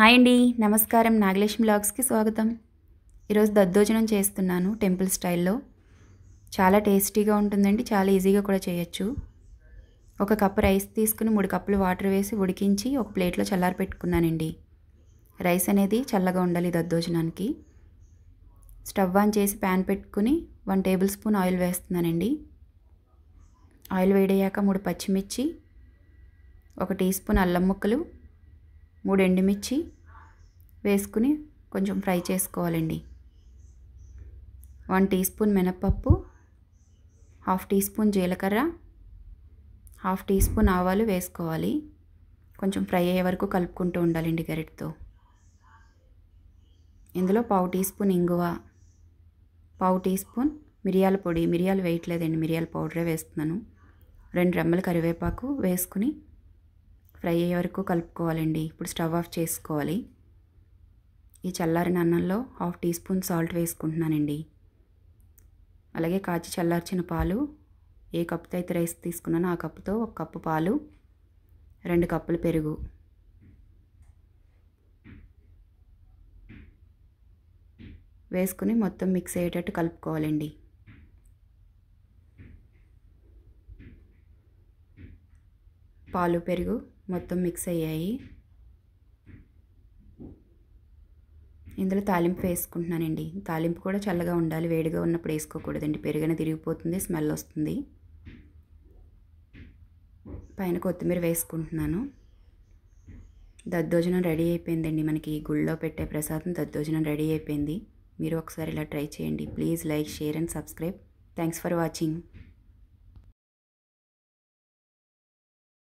hi అండి నమస్కారం నాగలక్ష్మి బ్లాగ్స్కి స్వాగతం ఈరోజు దద్దోజనం చేస్తున్నాను టెంపుల్ స్టైల్లో చాలా టేస్టీగా ఉంటుందండి చాలా ఈజీగా కూడా చేయొచ్చు ఒక కప్పు రైస్ తీసుకుని మూడు కప్పులు వాటర్ వేసి ఉడికించి ఒక ప్లేట్లో చల్లారి పెట్టుకున్నానండి రైస్ అనేది చల్లగా ఉండాలి దద్దోజనానికి స్టవ్ ఆన్ చేసి ప్యాన్ పెట్టుకుని వన్ టేబుల్ స్పూన్ ఆయిల్ వేస్తున్నానండి ఆయిల్ వేడయ్యాక మూడు పచ్చిమిర్చి ఒక టీ స్పూన్ అల్లం ముక్కలు మూడు ఎండుమిర్చి వేసుకుని కొంచెం ఫ్రై చేసుకోవాలండి వన్ టీ స్పూన్ మినప్పప్పు హాఫ్ టీ స్పూన్ జీలకర్ర హాఫ్ టీ స్పూన్ ఆవాలు వేసుకోవాలి కొంచెం ఫ్రై అయ్యే వరకు కలుపుకుంటూ ఉండాలండి గరిటతో ఇందులో పావు టీ స్పూన్ ఇంగువ పావు టీ స్పూన్ మిరియాల పొడి మిరియాలు వేయట్లేదండి మిరియాల పౌడరే వేస్తున్నాను రెండు రెమ్మల కరివేపాకు వేసుకుని ఫ్రై అయ్యే వరకు కలుపుకోవాలండి ఇప్పుడు స్టవ్ ఆఫ్ చేసుకోవాలి ఈ చల్లారిన అన్నంలో హాఫ్ టీ స్పూన్ సాల్ట్ వేసుకుంటున్నానండి అలాగే కాచి చల్లార్చిన పాలు ఏ కప్పుతో అయితే రైస్ తీసుకున్నానో ఆ కప్పుతో ఒక కప్పు పాలు రెండు కప్పులు పెరుగు వేసుకుని మొత్తం మిక్స్ అయ్యేటట్టు కలుపుకోవాలండి పాలు పెరుగు మొత్తం మిక్స్ అయ్యాయి ఇందులో తాలింపు వేసుకుంటున్నానండి తాలింపు కూడా చల్లగా ఉండాలి వేడిగా ఉన్నప్పుడు వేసుకోకూడదండి పెరిగిన తిరిగిపోతుంది స్మెల్ వస్తుంది పైన కొత్తిమీర వేసుకుంటున్నాను దద్దోజనం రెడీ అయిపోయిందండి మనకి గుళ్ళో పెట్టే ప్రసాదం దద్దోజనం రెడీ అయిపోయింది మీరు ఒకసారి ఇలా ట్రై చేయండి please like share and subscribe thanks for watching